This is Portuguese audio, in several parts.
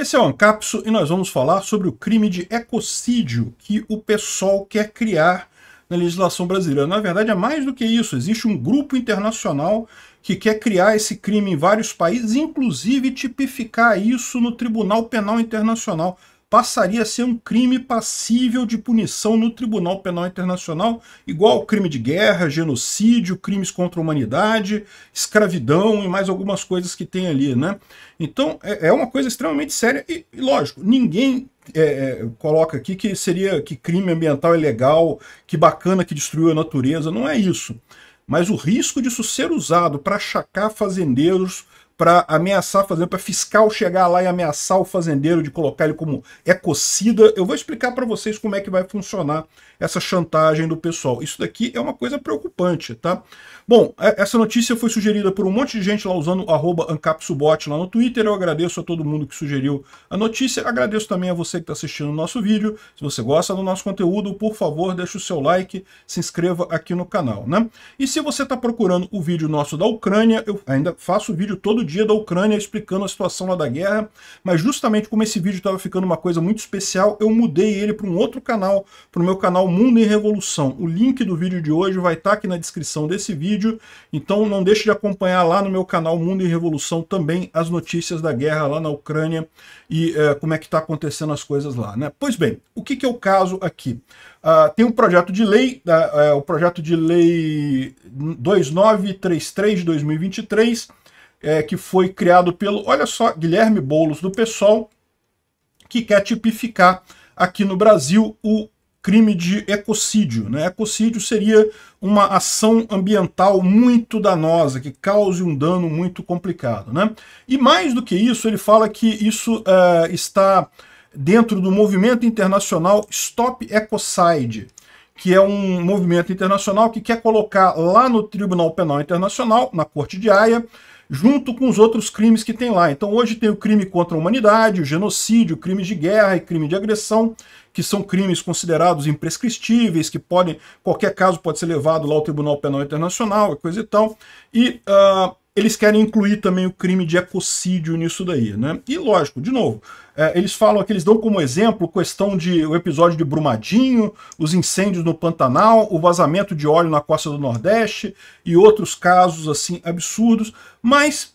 Esse é o Ancapso e nós vamos falar sobre o crime de ecocídio que o pessoal quer criar na legislação brasileira. Na verdade, é mais do que isso. Existe um grupo internacional que quer criar esse crime em vários países, inclusive tipificar isso no Tribunal Penal Internacional passaria a ser um crime passível de punição no Tribunal Penal Internacional, igual crime de guerra, genocídio, crimes contra a humanidade, escravidão e mais algumas coisas que tem ali, né? Então é, é uma coisa extremamente séria e, e lógico, ninguém é, é, coloca aqui que seria que crime ambiental é legal, que bacana que destruiu a natureza, não é isso. Mas o risco disso ser usado para achacar fazendeiros para ameaçar fazendeiro, para fiscal chegar lá e ameaçar o fazendeiro de colocar ele como ecocida. É eu vou explicar para vocês como é que vai funcionar essa chantagem do pessoal. Isso daqui é uma coisa preocupante, tá? Bom, é, essa notícia foi sugerida por um monte de gente lá usando arroba ancapsubot lá no Twitter. Eu agradeço a todo mundo que sugeriu a notícia. Agradeço também a você que está assistindo o nosso vídeo. Se você gosta do nosso conteúdo, por favor, deixa o seu like, se inscreva aqui no canal, né? E se você está procurando o vídeo nosso da Ucrânia, eu ainda faço vídeo todo dia dia da Ucrânia explicando a situação lá da guerra, mas justamente como esse vídeo estava ficando uma coisa muito especial, eu mudei ele para um outro canal, para o meu canal Mundo em Revolução. O link do vídeo de hoje vai estar tá aqui na descrição desse vídeo, então não deixe de acompanhar lá no meu canal Mundo em Revolução também as notícias da guerra lá na Ucrânia e é, como é que está acontecendo as coisas lá. Né? Pois bem, o que, que é o caso aqui? Uh, tem um projeto de lei, uh, uh, o projeto de lei 2933 de 2023, é, que foi criado pelo, olha só, Guilherme Boulos do PSOL, que quer tipificar aqui no Brasil o crime de ecocídio. Né? Ecocídio seria uma ação ambiental muito danosa, que cause um dano muito complicado. Né? E mais do que isso, ele fala que isso é, está dentro do movimento internacional Stop Ecocide, que é um movimento internacional que quer colocar lá no Tribunal Penal Internacional, na Corte de Haia, junto com os outros crimes que tem lá. Então hoje tem o crime contra a humanidade, o genocídio, crime de guerra e crime de agressão, que são crimes considerados imprescritíveis, que podem, qualquer caso pode ser levado lá ao Tribunal Penal Internacional, coisa e tal. E uh, eles querem incluir também o crime de ecocídio nisso daí, né? E lógico, de novo, é, eles falam que eles dão como exemplo questão de o episódio de Brumadinho, os incêndios no Pantanal, o vazamento de óleo na costa do Nordeste e outros casos assim absurdos, mas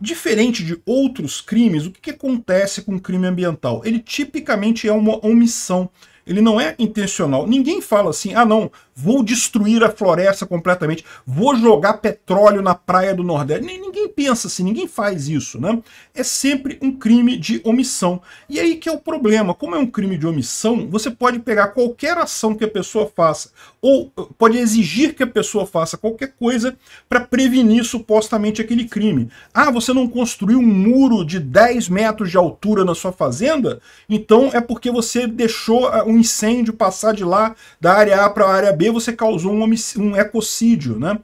diferente de outros crimes, o que, que acontece com o crime ambiental? Ele tipicamente é uma omissão ele não é intencional. Ninguém fala assim, ah não, vou destruir a floresta completamente, vou jogar petróleo na praia do Nordeste. Ninguém pensa assim, ninguém faz isso, né? É sempre um crime de omissão. E aí que é o problema. Como é um crime de omissão, você pode pegar qualquer ação que a pessoa faça, ou eh, pode exigir que a pessoa faça qualquer coisa para prevenir supostamente aquele crime. Ah, você não construiu um muro de 10 metros de altura na sua fazenda? Então é porque você deixou eh, um incêndio passar de lá da área A para a área B aí você causou um, um ecocídio, né?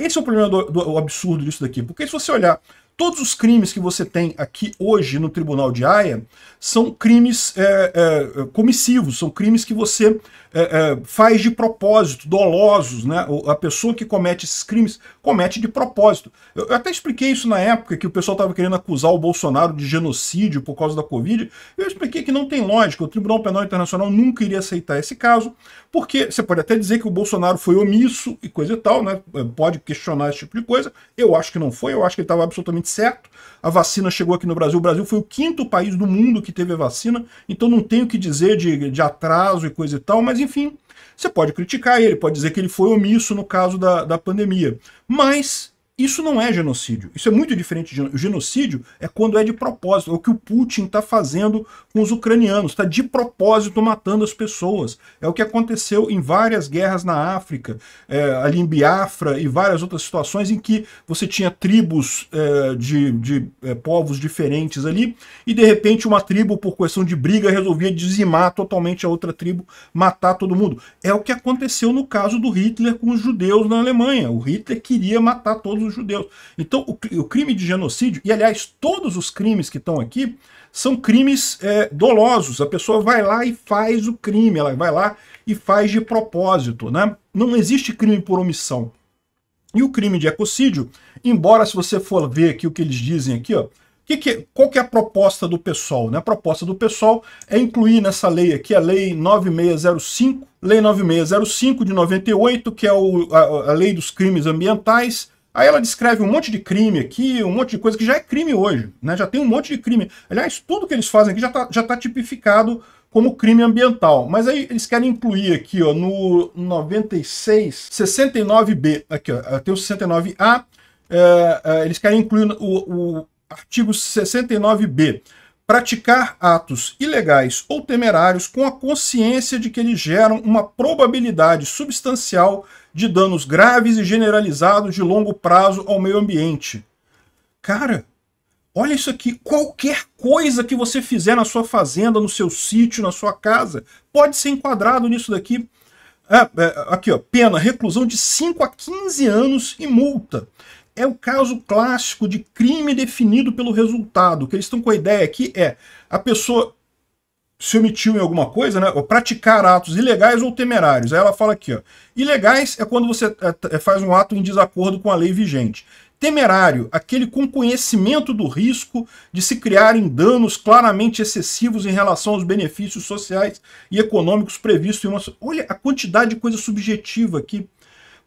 Esse é o problema do, do absurdo disso daqui, porque se você olhar todos os crimes que você tem aqui hoje no Tribunal de Haia são crimes é, é, comissivos, são crimes que você é, é, faz de propósito, dolosos, né? A pessoa que comete esses crimes comete de propósito. Eu, eu até expliquei isso na época que o pessoal estava querendo acusar o Bolsonaro de genocídio por causa da Covid. Eu expliquei que não tem lógica, o Tribunal Penal Internacional nunca iria aceitar esse caso, porque você pode até dizer que o Bolsonaro foi omisso e coisa e tal, né? É, pode questionar esse tipo de coisa. Eu acho que não foi, eu acho que ele estava absolutamente certo. A vacina chegou aqui no Brasil, o Brasil foi o quinto país do mundo que teve a vacina, então não tenho o que dizer de, de atraso e coisa e tal, mas enfim, você pode criticar ele, pode dizer que ele foi omisso no caso da, da pandemia. Mas isso não é genocídio. Isso é muito diferente de genocídio. É quando é de propósito. É o que o Putin está fazendo com os ucranianos. Está de propósito matando as pessoas. É o que aconteceu em várias guerras na África, é, ali em Biafra e várias outras situações em que você tinha tribos é, de, de é, povos diferentes ali e de repente uma tribo, por questão de briga, resolvia dizimar totalmente a outra tribo, matar todo mundo. É o que aconteceu no caso do Hitler com os judeus na Alemanha. O Hitler queria matar todos os judeus. Então, o, o crime de genocídio, e aliás, todos os crimes que estão aqui, são crimes é, dolosos. A pessoa vai lá e faz o crime, ela vai lá e faz de propósito. Né? Não existe crime por omissão. E o crime de ecocídio, embora se você for ver aqui o que eles dizem aqui, ó, que que, é, qual que é a proposta do pessoal, Né? A proposta do pessoal é incluir nessa lei aqui a Lei 9605, Lei 9605 de 98, que é o, a, a Lei dos Crimes Ambientais, Aí ela descreve um monte de crime aqui, um monte de coisa que já é crime hoje, né? Já tem um monte de crime. Aliás, tudo que eles fazem aqui já está já tá tipificado como crime ambiental. Mas aí eles querem incluir aqui, ó, no 96, 69B, aqui, ó, tem o 69A, é, é, eles querem incluir o, o artigo 69B praticar atos ilegais ou temerários com a consciência de que eles geram uma probabilidade substancial de danos graves e generalizados de longo prazo ao meio ambiente. Cara, olha isso aqui. Qualquer coisa que você fizer na sua fazenda, no seu sítio, na sua casa, pode ser enquadrado nisso daqui. É, é, aqui, ó, pena, reclusão de 5 a 15 anos e multa é o caso clássico de crime definido pelo resultado. que eles estão com a ideia aqui é a pessoa se omitiu em alguma coisa, né? Ou praticar atos ilegais ou temerários. Aí ela fala aqui, ó. Ilegais é quando você é, é, faz um ato em desacordo com a lei vigente. Temerário, aquele com conhecimento do risco de se criarem danos claramente excessivos em relação aos benefícios sociais e econômicos previstos em uma. Olha a quantidade de coisa subjetiva aqui.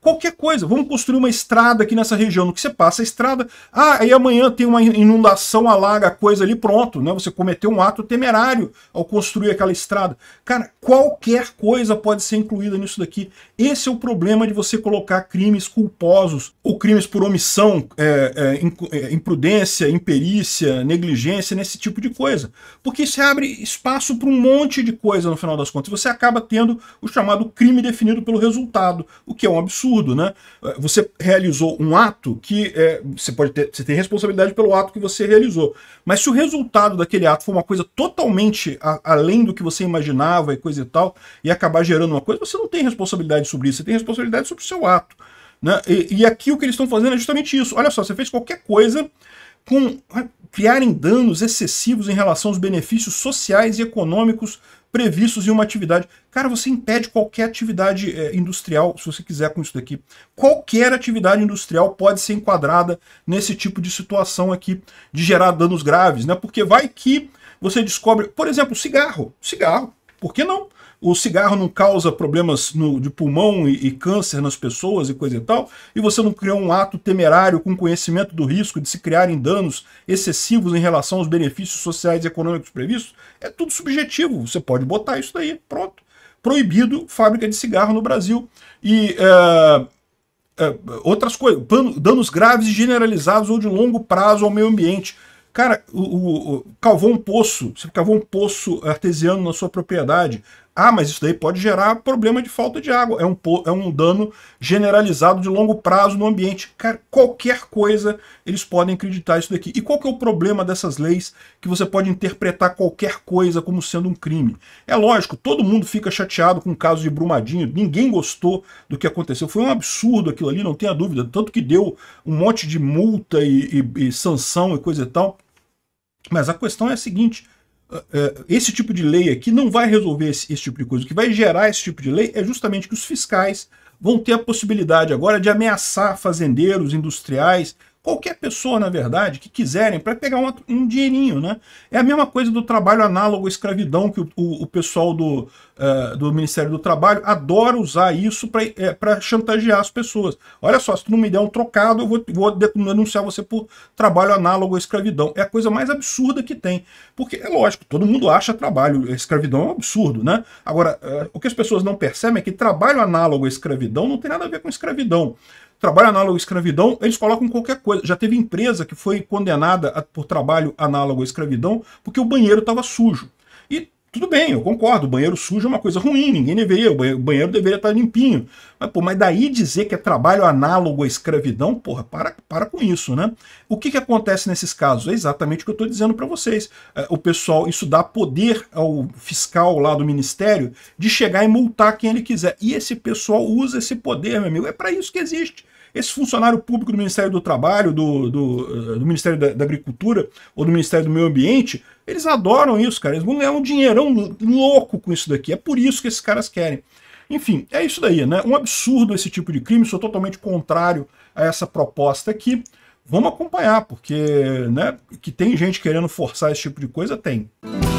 Qualquer coisa, vamos construir uma estrada aqui nessa região, no que você passa a estrada, ah, aí amanhã tem uma inundação, alaga a coisa ali, pronto, né? Você cometeu um ato temerário ao construir aquela estrada. Cara, qualquer coisa pode ser incluída nisso daqui. Esse é o problema de você colocar crimes culposos, ou crimes por omissão, é, é, é imprudência, imperícia, negligência, nesse tipo de coisa. Porque isso abre espaço para um monte de coisa no final das contas. Você acaba tendo o chamado crime definido pelo resultado, o que é um absurdo absurdo, né? É, você realizou um ato que é, você pode ter, você tem responsabilidade pelo ato que você realizou, mas se o resultado daquele ato for uma coisa totalmente a, além do que você imaginava e coisa e tal, e acabar gerando uma coisa, você não tem responsabilidade sobre isso, você tem responsabilidade sobre o seu ato. Né? E, e aqui o que eles estão fazendo é justamente isso. Olha só, você fez qualquer coisa com né, criarem danos excessivos em relação aos benefícios sociais e econômicos previstos em uma atividade. Cara, você impede qualquer atividade é, industrial, se você quiser com isso daqui. Qualquer atividade industrial pode ser enquadrada nesse tipo de situação aqui de gerar danos graves, né? Porque vai que você descobre, por exemplo, cigarro. Cigarro. Por que não? o cigarro não causa problemas no, de pulmão e, e, câncer nas pessoas e coisa e tal, e você não criou um ato temerário com conhecimento do risco de se criarem danos excessivos em relação aos benefícios sociais e econômicos previstos, é tudo subjetivo, você pode botar isso daí, pronto. Proibido fábrica de cigarro no Brasil. E... É, é, outras coisas, danos graves e generalizados ou de longo prazo ao meio ambiente. Cara, o, o, o, cavou um poço, você cavou um poço artesiano na sua propriedade, ah, mas isso daí pode gerar problema de falta de água. É um, é um dano generalizado de longo prazo no ambiente. Cara, qualquer coisa eles podem acreditar isso daqui. E qual que é o problema dessas leis que você pode interpretar qualquer coisa como sendo um crime? É lógico, todo mundo fica chateado com o caso de Brumadinho. Ninguém gostou do que aconteceu. Foi um absurdo aquilo ali, não tenha dúvida. Tanto que deu um monte de multa e, e, e sanção e coisa e tal. Mas a questão é a seguinte é, é, esse tipo de lei aqui não vai resolver esse, esse, tipo de coisa. O que vai gerar esse tipo de lei é justamente que os fiscais vão ter a possibilidade agora de ameaçar fazendeiros, industriais, qualquer pessoa, na verdade, que quiserem para pegar um, um, dinheirinho, né? É a mesma coisa do trabalho análogo à escravidão, que o, o, o pessoal do, uh, do Ministério do Trabalho adora usar isso para é, eh, chantagear as pessoas. Olha só, se tu não me der um trocado, eu vou, vou denunciar você por trabalho análogo à escravidão. É a coisa mais absurda que tem. Porque, é lógico, todo mundo acha trabalho, eh, escravidão é um absurdo, né? Agora, uh, o que as pessoas não percebem é que trabalho análogo à escravidão não tem nada a ver com escravidão trabalho análogo à escravidão, eles colocam qualquer coisa. Já teve empresa que foi condenada a, por trabalho análogo à escravidão porque o banheiro estava sujo. E tudo bem, eu concordo, o banheiro sujo é uma coisa ruim, ninguém deveria, o banheiro, deveria estar tá limpinho. Mas, pô, mas daí dizer que é trabalho análogo à escravidão, porra, para, para com isso, né? O que, que acontece nesses casos? É exatamente o que eu estou dizendo para vocês. É, o pessoal, isso dá poder ao fiscal lá do ministério de chegar e multar quem ele quiser. E esse pessoal usa esse poder, meu amigo, é para isso que existe. Esse funcionário público do Ministério do Trabalho, do, do, eh, do Ministério da, da, Agricultura ou do Ministério do Meio Ambiente, eles adoram isso, cara. Eles vão ganhar um dinheirão louco com isso daqui. É por isso que esses caras querem. Enfim, é isso daí, né? Um absurdo esse tipo de crime. Sou totalmente contrário a essa proposta aqui. Vamos acompanhar, porque né, que tem gente querendo forçar esse tipo de coisa, tem. Música